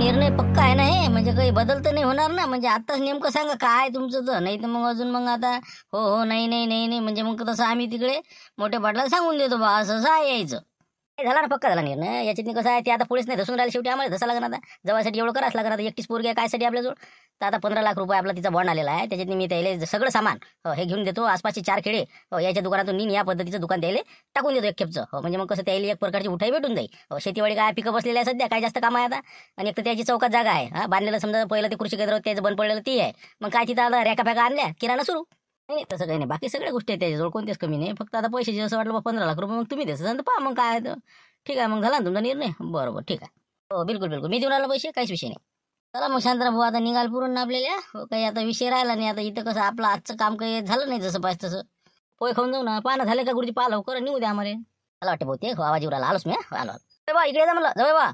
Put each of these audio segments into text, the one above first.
निर्णय पक्का आहे ना हे म्हणजे काही बदल तर नाही होणार ना म्हणजे आत्ताच नेमकं सांगा काय तुमचं तर नाही तर मग अजून मग आता हो हो नाही नाही नाही नाही म्हणजे मग तसं आम्ही तिकडे मोठ्या पाटला सांगून देतो बा असं असं आहे यायचं झाला ना पक्का झाला निर्णय याच्यातनी कसं आहे ते आता पोलीस नाही धसून राहिले शेवटी आम्हाला धसा लागणार आता जवळसाठी एवढं करावंच लागणार आता एकटीस पोरगी आहे कायसाठी आपल्याजवळ तर आता पंधरा लाख रुपये आपला तिचा बॉन्ड आलेला आहे त्याच्यातनी मी त्याला सगळं सामान हो, हे घेऊन देतो आसपासचे चार खेडे हो, याच्या दुकानातून नीन या पद्धतीचं दुकान द्यायला टाकून देतो एक खेपचं हो, म्हणजे मग कसं त्याला एक प्रकारची उठाई भेटून जाईल शेतीवाडी काय पिकअप बसलेले आहे सध्या काय जास्त काम आहे आता आणि एक तर त्याची चौकात जागा आहे बांधलेलं समजा पहिलं ते कृषी केंद्र त्याचं बंद पडलेलं ती आहे मग काय तिथं आता रॅका फॅका आणल्या किराणा सुरू नाही तसं काही नाही बाकी सगळ्या गोष्टी आहेत त्याच्याजवळ कोणतेच कमी नाही फक्त आता पैशाचे जसं वाटलं बा पंधरा लाख रुपये मग तुम्ही देत तर पहा मग काय ठीक आहे मग घाला ना तुमचा निर्णय बरोबर ठीक आहे हो बिलकुल बिलकुल मी देऊन आलो पैसे काहीच विषय नाही चला मग शांतरा भाऊ आता निघाल पुरून ना आपल्याला हो, काही आता विषय राहिला नाही आता इथं कसं आपलं आजचं काम काही झालं नाही जसं पाहिजे तसं पोय खाऊन जाऊ ना पाना झाले का गुरुजी हो करून निघू द्या आम्हाला मला वाटतं बहुते हो आवाज उराला आलोच मी आलो बा इकडे जा म्हणलं जाऊ बा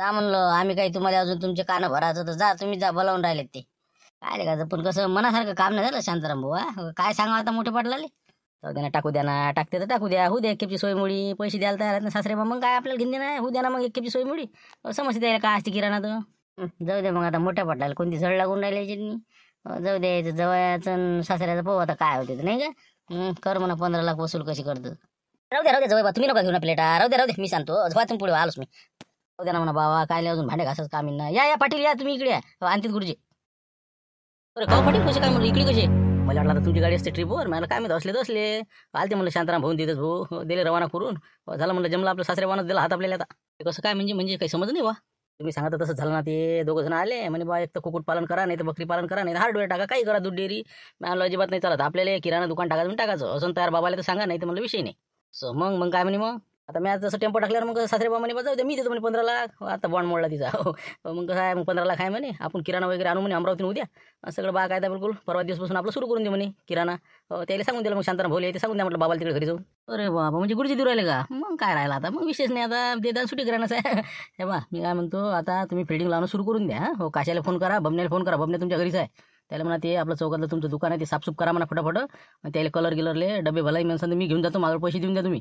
जा म्हणलं आम्ही काही तुम्हाला अजून तुमचे कानं भरायचं तर जा तुम्ही जा बोलावून राहिलेत ते काय का पण कसं मनासारखं काम नाही झालं शांताराम भाऊ काय सांगा आता मोठे पडलाले सगळ्यांना टाकू द्या ना टाकते तर टाकू द्या होऊ द्या एक सोय मुळी पैसे द्यायला तयार आहेत ना सासरे मग काय आपल्याला घेऊन नाही होऊ द्या ना मग एक सोय मुळी समस्या द्यायला काय असते किराणा तर जाऊ द्या मग आता मोठ्या पडला कोणती झड लागून राहिली जाऊ द्यायचं जवळचं सासऱ्याचा पाहू आता काय होते नाही का कर म्हणा पंधरा लाख वसूल कशी करतो राहू द्या राहू द्या जवळ बा तुम्ही नका घेऊन प्लेटा राहू द्या राहू द्या मी सांगतो वाचून पुढे आलोच मी राहू द्या ना म्हणा बाबा काय अजून भांडे घासच कामी ना या या पाटील या तुम्ही इकडे या आणतीत गुरुजी अरे गाव कसे काय म्हणलं इकडे कसे मला वाटलं आता तुझी गाडी असते ट्रिपवर मला काय माहिती असले दसले काल ते म्हणलं शांताराम भाऊन देतच भाऊ हो, दिले रवाना करून हो, झालं म्हणलं जमलं आपलं सासऱ्यावानच दिला हात आपल्याला आता कसं काय म्हणजे म्हणजे काही समज नाही वा तुम्ही सांगा तसं झालं ना ते दोघं जण आले म्हणजे बा एक तर कुकुट पालन करा नाही तर बकरी पालन करा नाही हार्डवेअर टाका काही करा दूध डेअरी मला अजिबात नाही चालत आपल्याला किराणा दुकान टाकायचं टाकायचं असं तयार बाबाला तर सांगा नाही तर म्हणलं विषय नाही मग मग काय म्हणे मग आता मी जसं टेम्पो टाकल्यावर मग बाबा म्हणे बा जाऊ दे मी देतो म्हणे पंधरा लाख हो, आता बॉन्ड मोडला तिचा हो. हो, मग कसं आहे मग पंधरा लाख आहे म्हणे आपण किराणा वगैरे आणू म्हणे अमरावती उद्या सगळं बा काय बिलकुल परवा दिवसपासून आपलं सुरू करून दे म्हणे किराणा त्याला सांगून दिलं मग शांताराम भोले ते सांगून द्या म्हटलं बाबाला तिकडे घरी जाऊन अरे बाबा म्हणजे गुरुजी देऊ का मग काय राहिला आता मग विशेष नाही आता देदान सुटी करायला आहे हे बा मी काय म्हणतो आता तुम्ही फिल्डिंग लावणं सुरू करून द्या हो काशाला फोन करा बबन्याला फोन करा बबने तुमच्या घरीच आहे त्याला म्हणा ते आपलं चौकातलं तुमचं दुकान आहे ते साफसूप करा म्हणा फटाफट त्याला कलर गिलरले डबे भलाई म्हणून मी घेऊन जातो माझ्यावर पैसे देऊन द्या तुम्ही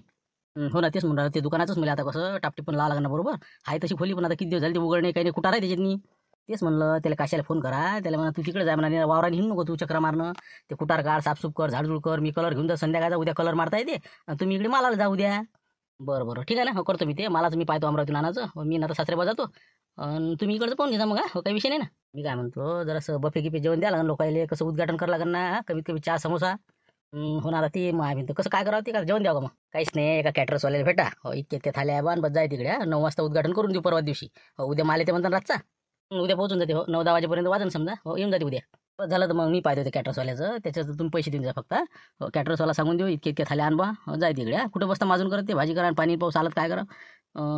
हो ना तेच म्हणून ते दुकानाचंच मला आता कसं टापटी पण लावा लागणार बरोबर आहे तशी खोली पण आता किती दिवस झाली ते नाही काही नाही कुठं आहे तेच म्हणलं त्याला काशाला फोन करा त्याला म्हणा तू तिकडे जा म्हणा वावराने निघून नको तू चक्र मारणं ते कुटार काढ साफसूप कर झाडझूड कर मी कलर घेऊन जा संध्याकाळचा उद्या कलर मारता येते आणि तुम्ही इकडे मालाला जाऊ द्या बरं बरं ठीक आहे ना हो करतो मी ते मलाच मी पाहतो अमरावती नानाचं हो, मी आता सासरे जातो आणि तुम्ही इकडचं पाहून घेता मग हो, काही विषय नाही ना मी काय म्हणतो जरा बफे गिफे जेवण द्या लागणार लोकायले कसं उद्घाटन करा लागणार ना कमीत कमी चहा समोसा होणार ती मग कसं काय करावं ते का जेवण द्यावं मग काहीच नाही एका कॅटरसवाल्याला भेटा हो इतके ते थाल्या बाण बस जाय तिकडे नऊ वाजता उद्घाटन करून देऊ परवा दिवशी हो उद्या माले ते म्हणतात रातचा उद्या पोहोचून जाते हो नऊ दहा वाजेपर्यंत वाजन समजा हो येऊन जाते उद्या बस झालं तर मग मी पाहते होते कॅटरसवाल्याचं त्याच्यात तुम्ही पैसे देऊन जा फक्त हो कॅटरसवाला सांगून देऊ इतके इतके थाले आणवा हो जाय तिकडे कुठं बसता माजून करत ते भाजी करा पाणी पाऊस आलं काय करा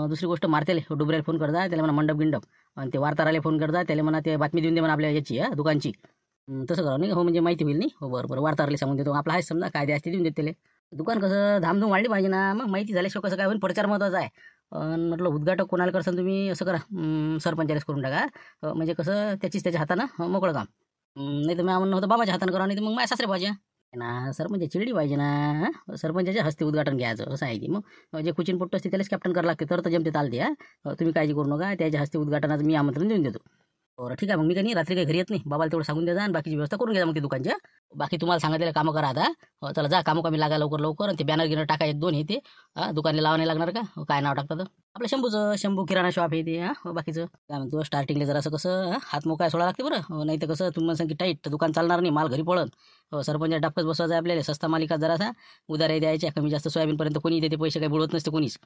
दुसरी गोष्ट मारतेले हो, डुबऱ्याला फोन करता त्याला म्हणा मंडप गिंडप आणि ते वार्ताराला फोन करता त्याला म्हणा ते बातमी देऊन दे म्हणा आपल्या याची दुकानची तसं करावं नाही हो म्हणजे माहिती होईल नाही हो बरं बरं वार्ताहरले सांगून देतो आपला आहे समजा काय असते देऊन देते दुकान कसं धामधूम वाढली पाहिजे ना मग माहिती झाल्याशिवाय कसं काय पण प्रचार महत्वाचा आहे पण म्हटलं उद्घाटक कोणाला करसान तुम्ही असं करा सरपंचालाच करून टाका म्हणजे कसं त्याचीच त्याच्या हातानं मोकळं काम नाही तर मी म्हणणं होतं बाबाच्या हातानं करा नाही तर मग माझ्या सासरे पाहिजे ना सरपंच चिरडी पाहिजे ना सरपंचाच्या हस्ते उद्घाटन घ्यायचं असं आहे की मग जे कुचिन पोट्ट असते त्यालाच कॅप्टन करायला लागते तर जमते चालते हा तुम्ही काळजी करू नका त्याच्या हस्ते उद्घाटनाचं मी आमंत्रण देऊन देतो बरं ठीक आहे मग मी काही नाही रात्री काही घरी येत नाही बाबाला तेवढं सांगून द्या आणि बाकीची व्यवस्था करून घ्या मग ते दुकानच्या बाकी तुम्हाला सांगितलेलं कामं करा आता चला जा कामं कमी लागा लवकर लवकर आणि ते बॅनर गिनर टाका एक दोन हे ते दुकानला लावा नाही लागणार का काय नाव टाकतात आपलं शंभूचं शंभू किराणा शॉप आहे ते बाकीचं काय म्हणतो स्टार्टिंगला जर असं कसं हात मोकाय सोडा लागते बरं नाही तर कसं तुम्हाला सांग टाईट दुकान चालणार नाही माल घरी पळत सरपंच डाकच बसवायचं आपल्याला सस्ता मालिका जरासा उद्या द्यायच्या कमी जास्त सोयाबीनपर्यंत कोणी देते पैसे काही बुडवत नसते कोणीच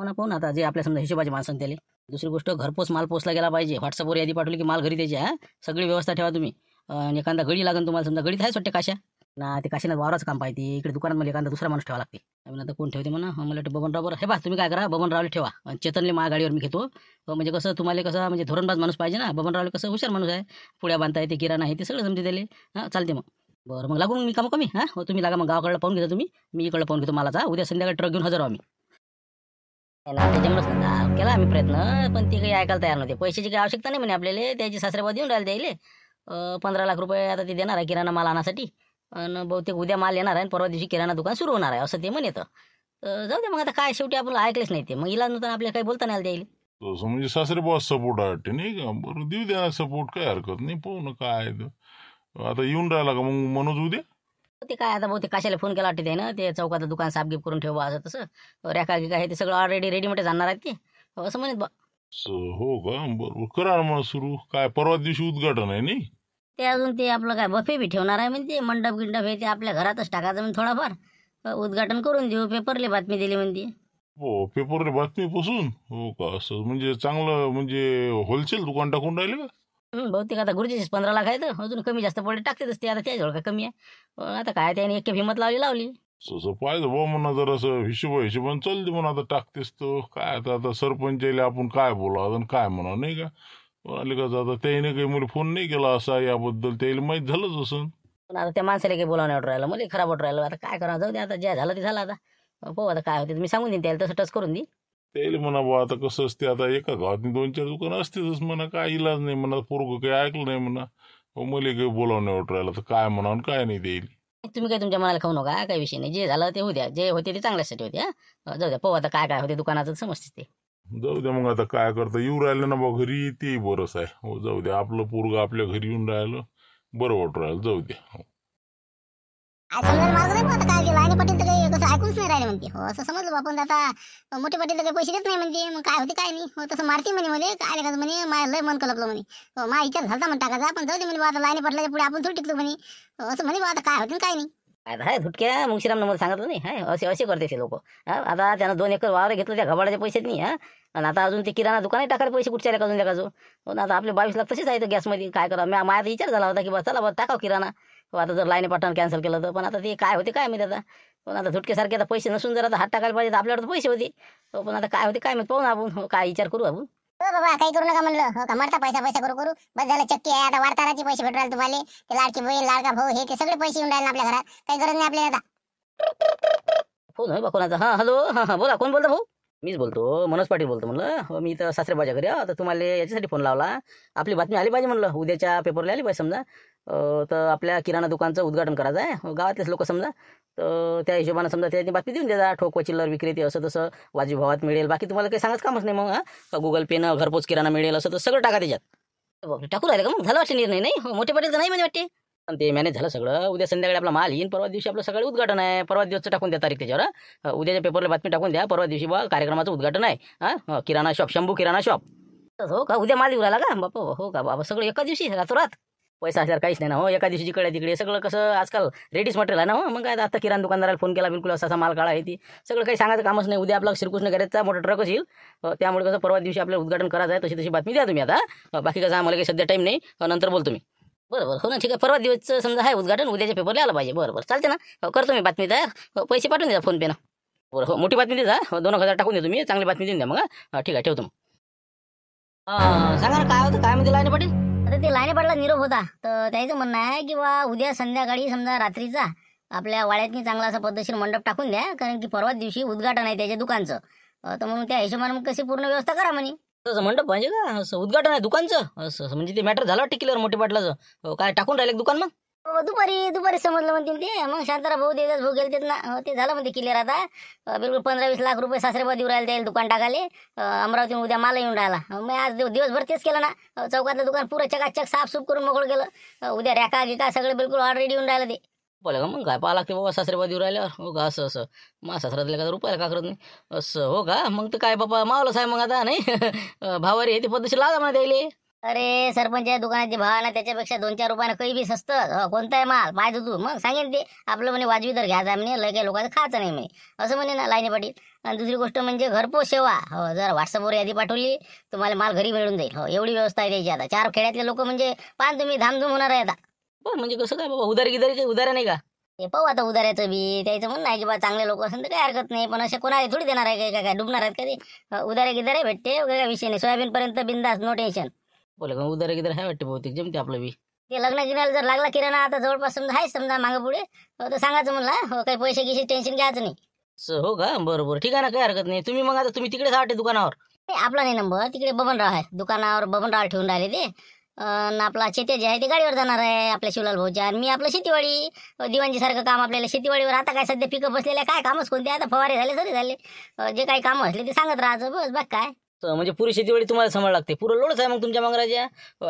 मला आपण आता जे आपल्या समजा हिशोबाचे माणसं त्याला दुसरी गोष्ट घरपोच माल पोचला गेला पाहिजे व्हॉट्सअपवर यादी पाठवली की माल घरी द्यायची हा सगळी व्यवस्था ठेवा तुम्ही आणि एखादा गडी लागेल तुम्हाला समजा घडीत आहेच वाटते काशा ना ते काशीनं वावराचं काम पाहिजे इकडे दुकानात मला एखादा दुसरा माणूस ठेवा लागते आम्ही आता कोण ठेवते म्हणा मला वाटतं बबनराववर हे बा तुम्ही काय करा बबन रावले ठेवा चेतनले माझ्या गाडीवर मी घेतो म्हणजे कसं तुम्हाला कसं म्हणजे धोरणबाज माणूस पाहिजे ना रावले कसं हुशार माणूस आहे पुड्या बांधता येते किराणा आहे ते सगळं समजे त्याले हां चालते मग बरं मग लागून मी काम कमी हां हो, तुम्ही लागा मग गावाकडला पाहून घेता तुम्ही मी इकडे पाहून घेतो मालाचा उद्या संध्याकाळी ट्रक घेऊन हजर आम्ही ना केला आम्ही प्रयत्न पण ती काही ऐकायला तयार नव्हते पैशाची काही आवश्यकता नाही म्हणे आपल्याला त्याची सासरेबा देऊन राहिले द्यायले पंधरा लाख रुपये आता ते देणार आहे किराणा माल आणण्यासाठी आणि बहुतेक उद्या माल येणार आहे परवा दिवशी किराणा दुकान सुरू होणार आहे असं ते म्हणे जाऊ दे मग आता काय शेवटी आपण ऐकलेच नाही ते मग इलाज नव्हता आपल्याला काही बोलता नाही द्यायला म्हणजे सासरे सपोर्ट आहे नाही का बरं देऊ द्या सपोर्ट काय हरकत नाही पाहू ना काय आता येऊन राहिला का मग मनोज उद्या ते काय आता बहुतेक काशाला फोन केला वाटते ना ते चौकाचं दुकान साफगीफ करून ठेवा असं तसं रेखा गिका आहे ते सगळं ऑलरेडी रेडीमेड जाणार आहेत ते हो, असं म्हणत बा हो का बरोबर करा मग सुरू काय परवा दिवशी उद्घाटन आहे नाही ते अजून ते आपलं काय बफे बी ठेवणार आहे म्हणते मंडप गिंडप हे ते आपल्या घरातच टाकायचं म्हणजे थोडाफार उद्घाटन करून देऊ पेपरले बातमी दिली म्हणते हो पेपरले बातमी बसून हो का असं म्हणजे चांगलं म्हणजे होलसेल दुकान टाकून राहिले का बहुतेक आता गुरुजीचे पंधरा लाख आहेत अजून कमी जास्त पडले टाकतेच ते आता त्याच्यावर का कमी आहे आता काय त्याने एक हिंमत लावली लावली पाहिजे भाऊ म्हणा जर असं हिशोब चल दे म्हणून आता टाकतेस तो काय आता आता सरपंच आपण काय बोला काय म्हणा नाही का आता त्याने काही मला फोन नाही केला असा याबद्दल त्याला माहीत झालंच असून पण आता त्या माणसाला काही बोलावं वाटत राहिलं मला खराब वाटत राहिलं आता काय करा जाऊ दे आता जे झालं ते झालं आता पाहू आता काय होते मी सांगून देईन त्याला तसं टच करून दे त्याला म्हणा बा आता कसं असते आता एका गावात दोन चार दुकान असतेच म्हणा काय इलाज नाही म्हणा पोरगं काही ऐकलं नाही म्हणा मले काही बोलावणे राहिला तर काय म्हणा काय नाही देईल तुम्ही काय तुमच्या मनाला खाऊ नका काय विषय नाही जे झालं ते द्या जे होते ते चांगल्यासाठी होते जाऊ द्या पाहू आता काय काय होते दुकानाचं समजते ते जाऊ द्या मग आता काय करता येऊ राहिलं ना बा घरी ते बरंच आहे हो, जाऊ द्या आपलं पोरगं आपल्या घरी येऊन राहिलं बरं वाटू राहिलं जाऊ द्या हो. समजायला मार्ग आता काय केलं पाटील तर ऐकूनच नाही राहिले म्हणते हो असं समजलं आपण आता मोठे पाटील तर काही पैसे देत नाही म्हणते मग काय होते काय नाही हो तसं मारते म्हणे मला काय म्हणे माझ्या लय मन कलपलं म्हणे हो, माझा विचार झाला म्हण टाकायचा पण जाऊ दे म्हणे आता लाईन पडल्याच्या पुढे आपण थोडी टिकलो म्हणे हो, असं म्हणे आता काय होते काय नाही काय धुटक्या मुशीराम नंबर सांगितलं नाही हाय असे असे करते ते लोक आता त्यानं दोन एकर वावर घेतलं त्या घबाडाच्या पैशात नाही हा आणि आता अजून ते किराणा दुकानात टाकायला पैसे कुठच्या अजून लेखाजो हो, आता आपले बावीस लाख तसेच गॅस गॅसमध्ये काय करा माझा विचार झाला होता की बस चला बस टाकाव किराणा हो, आता जर लाईन पाठवून कॅन्सल केलं तर पण आता ते काय होते काय माहिती आता पण आता झुटकेसारखे आता पैसे नसून जर आता हात टाकायला पाहिजे आपल्याकडे पैसे होते तो हो, पण आता काय होते काय माहिती पाहू आपण हो, काय विचार करू आपण बाबा काही करू नका म्हणलं हो का मरता पैसा पैसा करू करू बस झालं चक्की आहे आता वार्ताराचे पैसे भेटू राहिले तुम्हाला ते लाडकी बहीण लाडका भाऊ हे ते सगळे पैसे येऊन राहिले आपल्या घरात काही गरज नाही आपल्याला आता फोन होय बा कोणाचा हां हॅलो हां बोला कोण बोलतो भाऊ मीच बोलतो मनोज पाटील बोलतो म्हणलं हो, मी तर सासरेबाच्या घरी आहे. तर तुम्हाला याच्यासाठी फोन लावला आपली बातमी आली पाहिजे म्हणलं उद्याच्या पेपरला आली पाहिजे समजा तर आपल्या किराणा दुकानचं उद्घाटन करायचं आहे हो, गावातलेच लोक समजा तर त्या हिशोबानं समजा त्याची बातमी देऊन द्या ठोक व चिल्लर विक्रेते असं तसं वाजवी भावात मिळेल बाकी तुम्हाला काही सांगत कामच नाही मग गुगल गुगल पेनं घरपोच किराणा मिळेल असं तर सगळं टाका त्याच्यात हो, टाकू राहिले का मग झालं वाटतं निर्णय नाही हो, मोठे पटेल नाही म्हणजे वाटते पण ते मॅनेज झालं सगळं उद्या संध्याकाळी आपला माल येईन परवा दिवशी आपलं सगळं उद्घाटन आहे परवा दिवसचं टाकून द्या तारीख त्याच्यावर उद्याच्या पेपरला बातमी टाकून द्या परवा दिवशी बा कार्यक्रमाचं उद्घाटन आहे हां किराणा शॉप शंभू किराणा शॉप हो का उद्या माल येऊ राहिला का बापा हो का बाबा सगळं एका दिवशी रातोरात पैसा असल्यावर काहीच नाही ना हो एका दिवशी जिकडे तिकडे सगळं कसं आजकाल रेडीच मटेरियल आहे ना हो मग काय आता किराण दुकानदाराला फोन केला बिलकुल असा माल काळा ती सगळं काही सांगायचं कामच नाही उद्या आपला श्रीकृष्ण गॅरेजचा मोठा ट्रक असेल त्यामुळे कसं परवा दिवशी आपल्याला उद्घाटन करायचं आहे तशी तशी बातमी द्या तुम्ही आता बाकी कसं आम्हाला काही सध्या टाईम नाही नंतर बोलतो मी बरोबर हो ना ठीक आहे परवा दिवसचं समजा आहे उद्घाटन उद्याच्या पेपरला आलं पाहिजे बरोबर चालते ना करतो मी बातमी तयार पैसे पाठवून द्या ना बरं हो मोठी बातमी द्या हो, दोन हजार टाकून देतो तुम्ही चांगली बातमी देऊन द्या मग ठीक आहे ठेवतो मग सांगा ना काय होतं काय म्हणते लाईन पाटील आता ते लाईने पडला निरोप होता तर त्याचं म्हणणं आहे की बा उद्या संध्याकाळी समजा रात्रीचा आपल्या वाड्यातनी चांगला असा पद्धतशीर मंडप टाकून द्या कारण की परवाच दिवशी उद्घाटन आहे त्याच्या दुकानचं तर म्हणून त्या हिशोबाने मग कशी पूर्ण व्यवस्था करा म्हणे तसं मंडप म्हणजे का असं उद्घाटन आहे दुकानचं असं म्हणजे ते मॅटर झालं वाटतं किलर मोठे पाटलाचं काय टाकून राहिले दुकान मग दुपारी दुपारी समजलं म्हणते ते मग शांतारा भाऊ देतात भाऊ गेले ना ते झालं म्हणते क्लिअर आता बिलकुल पंधरा वीस लाख रुपये सासरेबा देऊ राहिले त्याला दुकान टाकाले अमरावती उद्या माल येऊन राहिला मी आज दिवसभर तेच केलं ना चौकातलं दुकान पुरं चकाचक साफसूफ करून मोकळ गेलं उद्या रॅका गिका सगळं बिलकुल ऑलरेडी येऊन राहिलं ते बोला का मग काय पाहा लागते बाबा सासरेबा देऊ राहिल्यावर हो का असं असं मा सासऱ्यातल्या का रुपयाला का करत नाही असं हो का मग तर काय बाबा मावलं साहेब मग आता नाही भावारी हे ते पद्धतशीर लागा म्हणा द्यायला अरे सरपंच दुकानाची भाव ना त्याच्यापेक्षा दोन चार रुपयानं काही बी स्वस्त कोणता आहे माल माझं तू मग सांगेन ते आपलं म्हणे वाजवी तर घ्या म्हणे लगे काही लोकांचं खायचं नाही म्हणे असं म्हणे ना लाईने पाटील आणि दुसरी गोष्ट म्हणजे घरपोच सेवा हो जर व्हॉट्सअपवर यादी पाठवली तुम्हाला माल घरी मिळून जाईल हो एवढी व्यवस्था आहे त्याची आता चार खेड्यातले लोक म्हणजे पान तुम्ही धामधूम होणार आहे आता म्हणजे कसं काय बाबा गिदारी गिदारीचे उदार नाही का ते पाहू आता उदाऱ्याचं बी त्याचं म्हणून नाही की बा चांगले लोक असेल तर काही हरकत नाही पण असे कोणाला थोडी देणार आहे काय काय डुबणार आहेत का ते उधारे गिदारे भेटते वगैरे विषय नाही सोयाबीनपर्यंत बिंदास नो टेन्शन बोला का उदार गिदार आहे वाटते बहुतेक जमते आपलं बी ते लग्न घेण्याला जर लागला किराणा आता जवळपास समजा आहे समजा मागे पुढे हो, तर सांगायचं म्हणला हो काही पैसे गिसे टेन्शन घ्यायचं नाही सो हो का बरोबर ठीक आहे ना काही हरकत नाही तुम्ही मग आता तुम्ही तिकडे वाटते दुकानावर आपला नाही नंबर तिकडे बबनराव आहे दुकानावर बबनराव ठेवून राहिले ते अन आपला शेती जे आहे ते गाडीवर जाणार आहे आपल्या शिवलाल भाऊच्या आणि मी आपलं शेतीवाडी अ, सारखं काम आपल्याला शेतीवाडीवर आता काय सध्या पिकअप बसलेले काय कामच कोणते आता फवारे झाले सरी झाले जे काही काम असले ते सांगत राहायचं बस बघ काय म्हणजे पुरी शेतीवेळी तुम्हाला सांभाळ लागते पुरं लोडच आहे मग तुमच्या मग राजा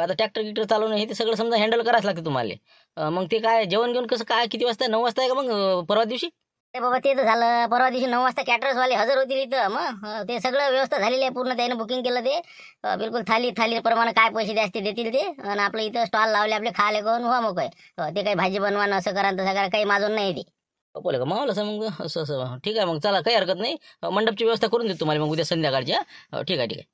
आता ट्रॅक्टर गिक्टर चालवणं हे ते सगळं समजा हँडल करावंच लागते तुम्हाला मग ते काय जेवण घेऊन कसं काय किती वाजता नऊ वाजता आहे का मग परवा दिवशी ते बाबा ते तर झालं परवा दिवशी नऊ वाजता कॅटरसवाले हजर होतील इथं मग ते सगळं व्यवस्था झालेली आहे पूर्ण त्यानं बुकिंग केलं ते बिलकुल थाली प्रमाणे काय पैसे जास्त देतील ते आणि आपलं इथं स्टॉल लावले आपले खाले कोण व्हा मग ते काही भाजी बनवा असं करा तसं करा काही माजून नाही ते बोले का मावलं सर मग असं असं ठीक आहे मग चला काही हरकत नाही मंडपची व्यवस्था करून देतो तुम्हाला मग उद्या संध्याकाळच्या ठीक आहे ठीक आहे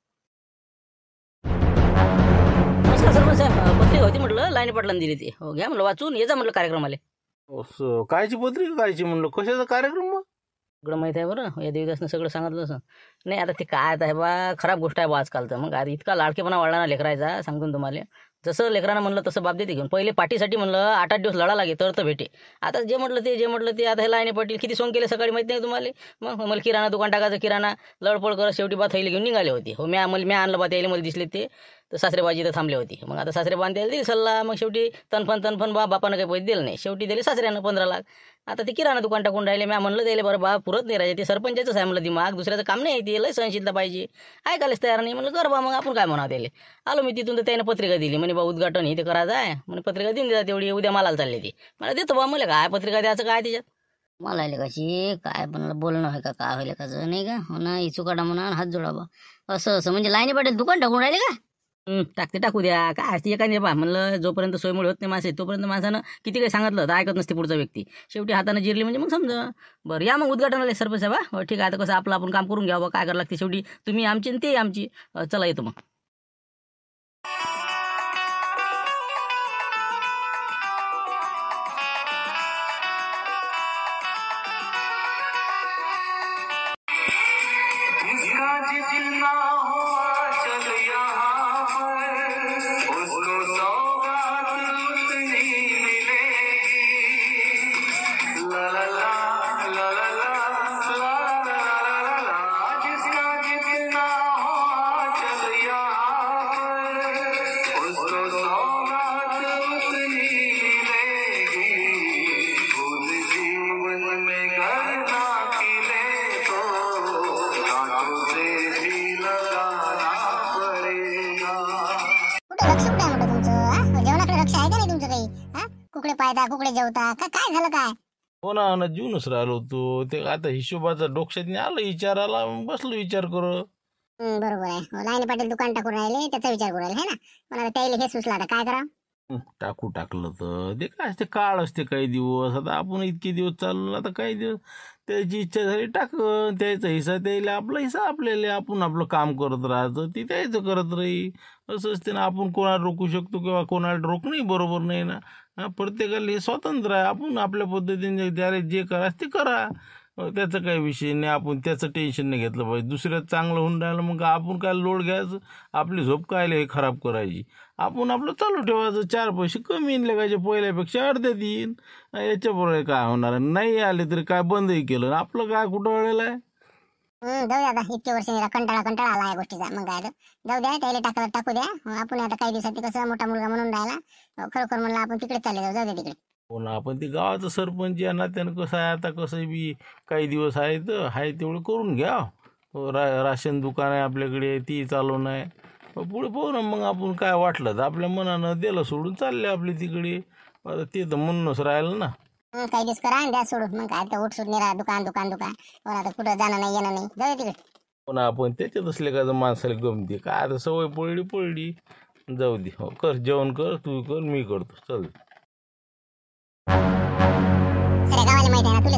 नमस्कार सर पत्रिका होती म्हटलं लाईन पटला दिली ती हो घ्या म्हटलं वाचून ये जा म्हटलं कार्यक्रमाले आले कायची पत्री कायची म्हटलं कशाचा कार्यक्रम मग सगळं माहित आहे बरं या देवीदासनं सगळं सांगितलं असं नाही आता ते काय आता बा खराब गोष्ट आहे बा आजकाल तर मग आता इतका लाडकेपणा वाढला ना लेकरायचा सांगतो तुम्हाला जसं लेकरांना म्हणलं तसं बाप देते घेऊन पहिले पाठीसाठी म्हणलं आठ आठ दिवस लढा लागे तर भेटे आता जे म्हटलं ते जे म्हटलं ते आता हे आईने पाटील किती सोंग केले सकाळी माहिती नाही तुम्हाला मग मला किराणा दुकान टाकायचं किराणा लडपड करत शेवटी बा थैली घेऊन निघाले होते हो म्या मला मी आणलं बा त्याला मला दिसले ते तर सासरेबाजी तर थांबले होते मग आता सासरे बांधायला दिली सल्ला मग शेवटी तनफन तनफन बा बापानं काही पैसे दिलं नाही शेवटी दिले सासऱ्यानं पंधरा लाख आता ते किराणा दुकान टाकून राहिले मी म्हणलं त्याला बरं बा पुरत नाही राहिले ते सरपंचाच आहे म्हणलं दिमाग दुसऱ्याचं काम नाही ते लय सहनशीलता पाहिजे ऐकायलाच तयार नाही म्हणलं कर बा मग आपण काय म्हणा त्याला आलो मी तिथून तर त्यानं पत्रिका दिली म्हणे बा उद्घाटन हे ते करायचं आहे म्हणे पत्रिका देऊन देतात तेवढी उद्या मला चालली ती मला देतो बा मला काय पत्रिका द्यायचं काय त्याच्यात मला कशी काय म्हणलं बोलणं आहे का काय होईल कसं नाही का हो ना इचुकाडा म्हणा हात जोडा बा असं असं म्हणजे लाईनी पाटील दुकान टाकून राहिले का टाकते टाकू द्या काय असते काय नाही पहा म्हणलं जोपर्यंत सोयमुळे होत नाही मासे तोपर्यंत माणसानं किती काही सांगितलं तर ऐकत नसते पुढचा व्यक्ती शेवटी हाताने जिरली म्हणजे मग समजा बरं या मग आले सरपंच साहेब ठीक आहे आता कसं आपलं आपण काम करून घ्यावं काय करायला लागते शेवटी तुम्ही आमची आणि ते आमची चला येतो मग जेवता कुकडे जेवता का काय झालं काय हो ना ना जीवनच राहिलो तू ते आता हिशोबाचा डोक्षात आलं विचार बसलो विचार करू बरोबर आहे हो, लाईन पाटील दुकान टाकून राहिले त्याचा विचार करू राहिले ना मला त्याला हे सुचला आता काय करा टाकू टाकलं तर ते काय असते काळ असते काही दिवस आता आपण इतके दिवस चाललो आता काही दिवस त्याची इच्छा झाली टाक त्याचा हिस्सा त्याला आपला हिस्सा आपल्याला आपण आपलं काम करत राहायचं ती त्याचं करत राही असं असते ना आपण कोणाला रोखू शकतो किंवा कोणाला रोखणंही बरोबर नाही ना प्रत्येकाला हे स्वतंत्र आहे आपण आपल्या पद्धतीने ज्याला जे करा ते करा त्याचा काही विषय नाही आपण त्याचं टेन्शन नाही घेतलं पाहिजे दुसरं चांगलं होऊन राहिलं मग आपण काय लोड घ्यायचं आपली झोप कायले हे खराब करायची आपण आपलं चालू ठेवायचं चार पैसे कमी येईल लागायचे पहिल्यापेक्षा अर्ध्या देईन याच्याबरोबर काय होणार नाही आले तरी काय बंदही केलं आपलं काय कुठं वळलं आहे जाऊ द्या आता इतके वर्ष कंटाळा कंटाळा आला या गोष्टीचा मग काय जाऊ द्या त्याला टाकायला टाकू द्या आपण आता काही दिवसात कसं मोठा मुलगा म्हणून राहिला हो, खरोखर म्हणलं आपण तिकडे चालले जाऊ जाऊ द्या तिकडे हो ना आपण ते गावाचं सरपंच या नात्यानं कसं आहे आता कसं बी काही दिवस आहे तर आहे तेवढं करून घ्या हो, रा राशन दुकान आहे आपल्याकडे ती चालू नाही पुढे पाहू ना मग आपण काय वाटलं तर आपल्या मनानं दिलं सोडून चालले आपले तिकडे आता ते तर म्हणूनच राहिलं ना काही दिवस करा आणि द्या सोडून मग काय तर उठ निरा दुकान दुकान दुकान कोण आता कुठं जाणं नाही येणं नाही जाऊ तिकडे पण हो आपण त्याच्यात असले का माणसाला गमते काय आता सवय पळली पडली जाऊ दे हो कर जेवण कर तू कर मी करतो चल आहे ना माहिती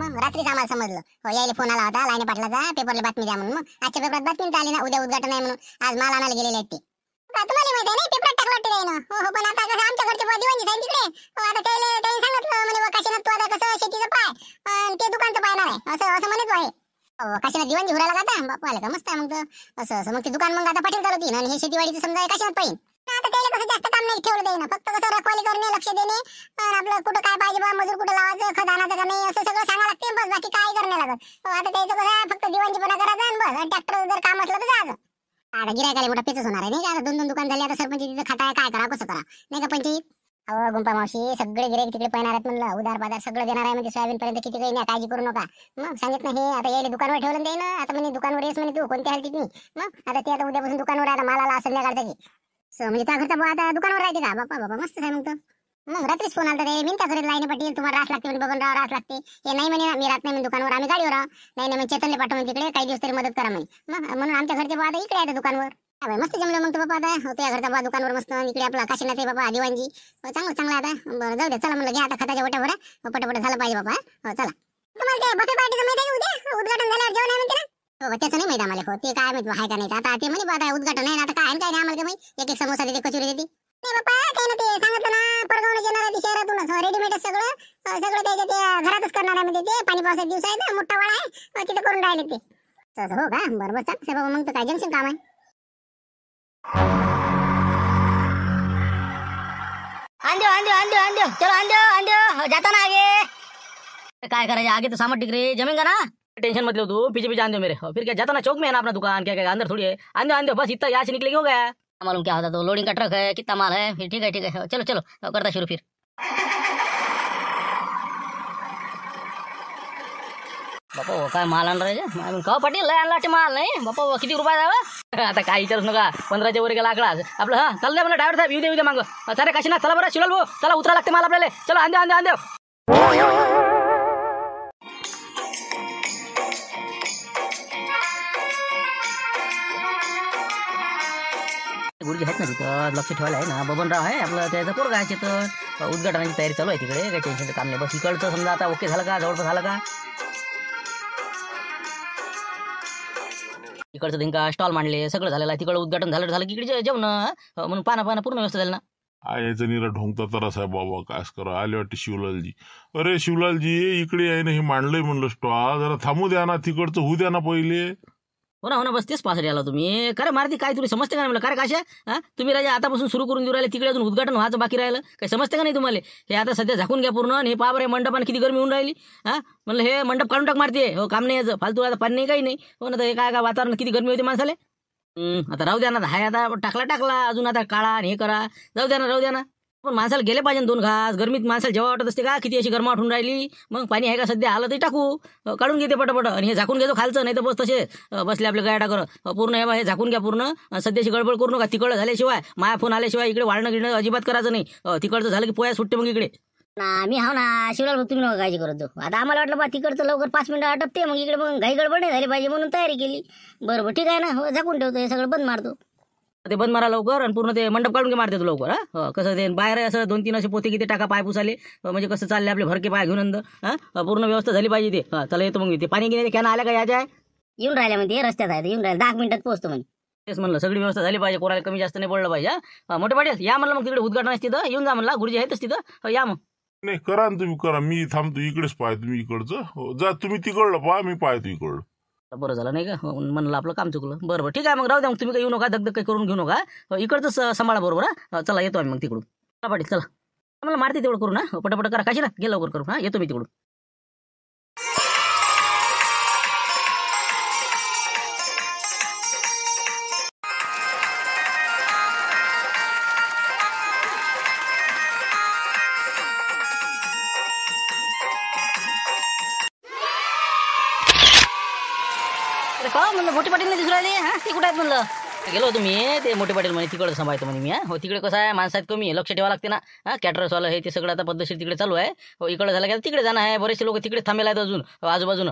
मग रात्रीच आम्हाला समजलं हो फोन आला होता लाईने जा पेपरला बातमी द्या म्हणून मग आजच्या पेपरात आली ना उद्या उद्घाटन आहे म्हणून आज माल आणायला गेलेले आहेत ते आता शेतीचं ते असं असं म्हणत आहे हो, मस्त आहे मग असं असं मग दुकान मग आता पाटील करत हे शेतीवाडीचं आता त्याला कसं जास्त काम नाही ठेवलं जाईना फक्त कसं रखवाली करणे लक्ष देणे आपलं कुठं काय पाहिजे बा मजूर कुठं लावायचं खत का नाही असं सगळं सांगा लागते बस बाकी काय करणे लागत आता त्याचं कसं फक्त दिवाणजीपणा करायचा आणि बस ट्रॅक्टर जर काम असलं तर जायचं आता गिरायकाला मोठा पेचच होणार आहे नाही का दोन दोन दुकान झाले आता सरपंच तिथं खाता काय करा कसं करा नाही का पंचायत अहो गुंपा मावशी सगळे गिरायक तिकडे पाहणार आहेत म्हणलं उदार बाजार सगळं देणार आहे म्हणजे सोयाबीन पर्यंत किती काही नाही काळजी करू नका मग सांगितलं हे आता यायला दुकानवर ठेवलं ना आता म्हणे दुकानवर येस म्हणे तू कोणत्या हालतीत नाही मग आता ते आता उद्यापासून दुकानवर आता मालाला असं नाही काढता की म्हणजे त्या घरचा बघा आता दुकानावर राहते का बाप्पा बाबा मस्त आहे मग तर मग रात्रीच फोन आला रे मिनता घरी लाईन पाटील तुम्हाला रास लागते बघून राव रास लागते हे नाही म्हणे मी रात नाही म्हणे दुकानावर आम्ही गाडीवर नाही नाही मग चेतनले पाठव म्हणजे तिकडे काही दिवस तरी मदत करा म्हणे मग म्हणून आमच्या घरचे बाबा आता इकडे आहे आता दुकानवर हा मस्त जमलं मग तो बाबा आता हो, त्या घरचा बाबा दुकानवर मस्त इकडे आपला काशीनाथ आहे बाबा दिवाणजी हो, चांगलं चांगलं आता बरं जाऊ द्या चला म्हणलं घ्या आता खताच्या ओट्या हो, पटापट झालं पाहिजे बाबा हो चला तुम्हाला ते पार्टीचं उद्घाटन झाल्यावर जेवण आहे म्हणते ना हो, त्याचं नाही माहिती आम्हाला हो, काय माहिती का नाही आता ते म्हणे उद्घाटन आहे आता काय काय नाही आम्हाला माहिती एक समोसा काय ना रेडीमेड हो, घरातच करणार आगे काय करायचे आगे जमीन का ना टेंशन मतलब लो तू पीछे जान दो मेरे फिर क्या जाता ना चौक में है ना अपना दुकान क्या क्या अंदर थोड़ी है आंदे आंदे बस इतना यहाँ से निकले हो गया मालूम क्या होता तो लोडिंग का ट्रक है कितना माल है फिर ठीक है ठीक है चलो चलो करता शुरू फिर बापा वो काय माल आणला पाटील का पाटील आणला माल नाही बापा वो किती रुपये द्यावा आता काय विचारूच नका पंधराच्या वर गेला आकडा आपलं हा चाललंय म्हणलं ड्रायव्हर साहेब येऊ दे दे मग अरे ना चला बरं शिवल भाऊ चला उतरा लागते माल आपल्याला चला आंदे आंदे आंदे गुरुजी आहेत ना तिथं लक्ष ठेवायला आहे ना बबनराव आहे आपलं त्याचं पोर आहे तर उद्घाटनाची तयारी चालू आहे तिकडे काही टेन्शनचं काम नाही बस इकडचं समजा आता ओके झालं का जवळचं झालं का इकडचं तिंका स्टॉल मांडले सगळं झालेलं आहे तिकडं उद्घाटन झालं झालं की इकडे जेवण म्हणून पाना पाना पूर्ण व्यवस्था झाली ना आयचं निरा ढोंगता तर आहे बाबा काय करा आले वाटते शिवलालजी अरे शिवलालजी इकडे आहे ना हे मांडलंय म्हणलं स्टॉल जरा थांबू द्या ना तिकडचं होऊ द्या ना पहिले हो ना हो ना बस तेच पासरी आला तुम्ही खरं मारती काय तुम्ही समजते का नाही मला काय काशा तुम्ही राजा आतापासून सुरू करून देऊ राहिले तिकडे अजून उद्घाटन व्हायचं बाकी राहिलं काही समजते का नाही तुम्हाला हे आता सध्या झाकून घ्या पूर्ण आणि हे रे मंडप मंडपान किती गरमी होऊन राहिली हा म्हणलं हे मंडप काढून टाक मारते हो काम नाही याचं फालतू आता पाणी नाही काही नाही हो ना हे काय काय वातावरण किती गरमी होती माणसाला आता राहू द्या ना हाय आता टाकला टाकला अजून आता काळा आणि हे करा जाऊ द्या ना राहू द्या ना पण माणसाला गेले पाहिजे दोन घास गर्मीत माणसाला जेव्हा वाटत असते का किती अशी गरमा उठून राहिली मग पाणी आहे का सध्या आलं तरी टाकू काढून घेते पटापट आणि हे झाकून घेतो खालचं नाही तर बस तसे बसले आपले गायडा कर पूर्ण हे झाकून घ्या पूर्ण सध्याची गडबड करू नका तिकडं झाल्याशिवाय माया फोन आल्याशिवाय इकडे वाढणं गिरणं अजिबात करायचं नाही तिकडचं झालं की पोया सुटते मग इकडे ना मी हा ना शिवलाल तुम्ही नका काळजी करत जाऊ आता आम्हाला वाटलं बा तिकडचं लवकर पाच मिनिटं आटपते मग इकडे मग घाई गडबड नाही झाली पाहिजे म्हणून तयारी केली बरोबर ठीक आहे ना हो झाकून ठेवतो हे सगळं बंद मारतो ते बंद मारा लवकर आणि पूर्ण ते मंडप काढून घे मारते लवकर हा हो, कसं ते बाहेर असं दोन तीन असे पोते किती टाका पाय पुसाले हो, म्हणजे कसं चालले आपले भरके पाय घेऊन हा हो, पूर्ण व्यवस्था झाली पाहिजे ते हां चला येतो मग ते पाणी घेणे कॅन आल्या का याच्या येऊन राहिल्या म्हणजे रस्त्यात आहे येऊन राहिले दहा मिनिटात पोहोचतो म्हणजे तेच म्हणलं सगळी व्यवस्था झाली पाहिजे कोणाला कमी जास्त नाही पडलं पाहिजे मोठे पाटील या म्हणलं मग तिकडे उद्घाटन असते तिथं येऊन जा म्हणला गुरुजी आहेतच तिथं या मग नाही करा तुम्ही करा मी थांबतो इकडेच पाहतो तुम्ही इकडचं हो, जा तुम्ही तिकडलं पहा मी पाहतो इकडलं बरं झालं नाही का हो, म्हणलं आपलं काम चुकलं बरं बरं ठीक आहे मग राहू द्या मग तुम्ही काही येऊ नका दगदग काही करून घेऊ नका हो, इकडचं सांभाळा बरोबर हा हो, चला येतो आम्ही मग तिकडून चला पाटील चला मला मारते तेवढं करू ना पटापट करा काशी ना गेलं करू हां येतो मी तिकडून गेलो तुम्ही ते मोठे पाटील म्हणे तिकडे सांभाळतो म्हणे मी हो तिकडे कसं आहे माणसात कमी लक्ष ठेवा लागते ना कॅटरस वाला हे ते सगळं आता पद्धतशीर तिकडे चालू आहे हो इकडं झालं की तिकडे जाणं आहे बरेचसे लोक तिकडे थांबेल आहेत अजून हो, आजूबाजून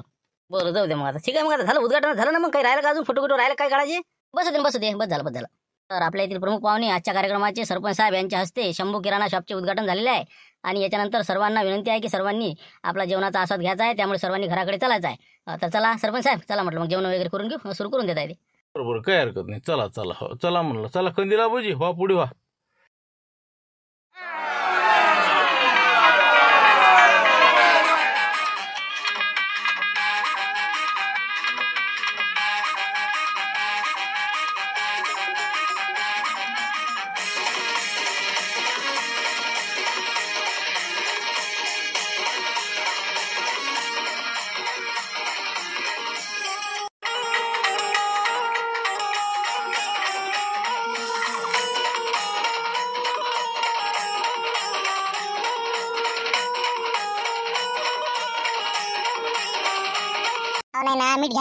बरं जाऊ दे मग आता ठीक आहे मग आता झालं उद्घाटन झालं ना मग काही राहिलं का अजून फोटो फोटो राहिलं काय काढायचे बस दे बस दे बस झालं बस झालं तर आपल्या येथील प्रमुख पाहुणे आजच्या कार्यक्रमाचे सरपंच साहेब यांच्या हस्ते शंभू किराणा शॉपचे उद्घाटन झालेले आहे आणि याच्यानंतर सर्वांना विनंती आहे की सर्वांनी आपला जेवणाचा आस्वाद घ्यायचा आहे त्यामुळे सर्वांनी घराकडे चालायचा आहे तर चला सरपंच साहेब चला म्हटलं मग जेवण वगैरे करून घेऊ सुरू करून देता येते बरोबर काय हरकत नाही चला चला हो चला म्हणलं चला कंदीला बोजी, वा पुढे वा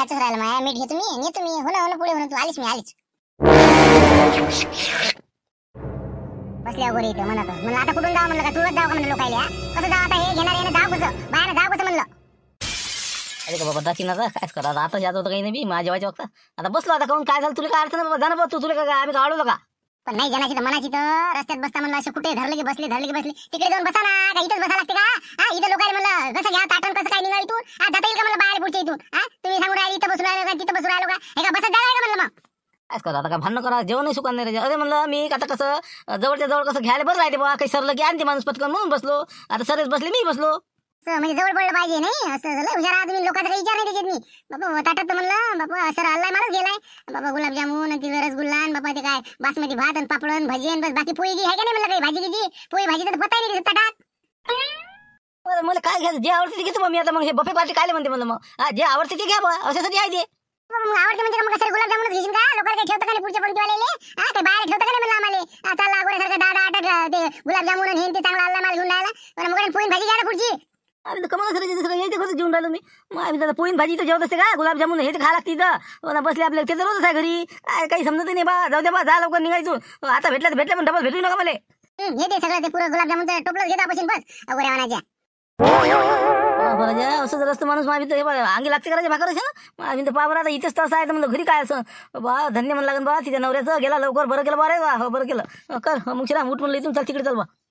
याच राहिलं माया मीठ घेतो मी येतो मी हो ना हो ना पुढे म्हणून हो तू आलीच मी आलीच बसल्या वगैरे इथं म्हणत म्हणलं आता कुठून जावं म्हणलं का तुळच जावं का म्हणलं लोकायला कसं जावं आता हे घेणार येणं जाव कसं बाहेर जाव कसं म्हणलं अरे बाबा बाबा दाखिना काय करा आता जात होतं काही नाही माझ्या जेवायच्या आता बसलो आता काऊन काय झालं तुला काय अडचण बाबा जाणं बघ तू तुला काय आम्ही का अडवलं का पण नाही जनाची तर मनाची तर रस्त्यात बसता म्हणलं असे कुठे धरले की बसले धरले की बसले तिकडे जाऊन बसा ना का इथंच बसा लागते का हा इथं लोकांना म्हणलं कसं घ्या ताटण कसं काय निघाल इथून हा जाता येईल का मला बाहेर पुढच्या इथून हा तुम्ही सांगून राहिले इथं बसून राहिलो का तिथं बसून राहिलो का हे का बसत जाणार का म्हणलं मग काय करा आता का भांडण करा नाही सुकान नाही अरे म्हणलं मी आता कसं जवळच्या जवळ कसं घ्यायला बरं राहते बा काही सरलं की आणते माणूस पटकन म्हणून बसलो आता सरच बसले मी बसलो असं म्हणजे जवळ पडलं पाहिजे नाही असं झालं हुशार आहात तुम्ही लोकांचा काही विचार नाही त्याच्यात मी बाबा ताटात तर म्हणलं बाबा सर हल्लाय मलाच गेलाय बाबा गुलाबजामुन आणि तिला रसगुल्ला आणि बाबा ते काय बासमती भात आणि पापड आणि भाजी आणि बस बाकी पोळी आहे का नाही म्हणलं काही भाजी किती पोळी भाजी तर पता नाही ताटात मला काय घ्यायचं जे आवडते ते घेतो मी आता मग हे बफे पार्टी काय म्हणते म्हणलं मग जे आवडते ते घ्या बा असं सगळी आहे ते मग आवडते म्हणजे मग सर गुलाबजामुनच घेशील का लोकांना काही ठेवतं का नाही पुढच्या पंक्तीवालेले हा काही बाहेर ठेवतं का नाही म्हणलं आम्हाला आता लागवड्यासारखं दहा दादा आठ ते गुलाबजामुन हे ते चांगला हल्ला माल घेऊन राहिला पण मग पोळी भाजी घ्या पुढची आम्ही तर कमाल सर सगळं यायचं कसं जेवून राहिलो मी मग आम्ही दादा पोईन भाजी तर जेवत असते का गुलाबजामुन हे खा लागते इथं बसले आपल्या ते जरूरच आहे घरी काय काही समजत नाही बा जाऊ दे बा जा लवकर निघायचो आता भेटला तर भेटलं पण डबल भेटू नका मला हे सगळं ते पुरं घेता बस असं जर असतं माणूस हे तर अंगी लागते करायचे भाकर असेल ना आम्ही तर पावर आता इथेच तसं आहे तर घरी काय असं बा धन्य म्हणलं लागेल बा तिच्या नवऱ्याचं गेला लवकर बरं केलं बरं बा हो, बरं केलं कर मग शिरा उठ म्हणलं इथून चल तिकडे चल बा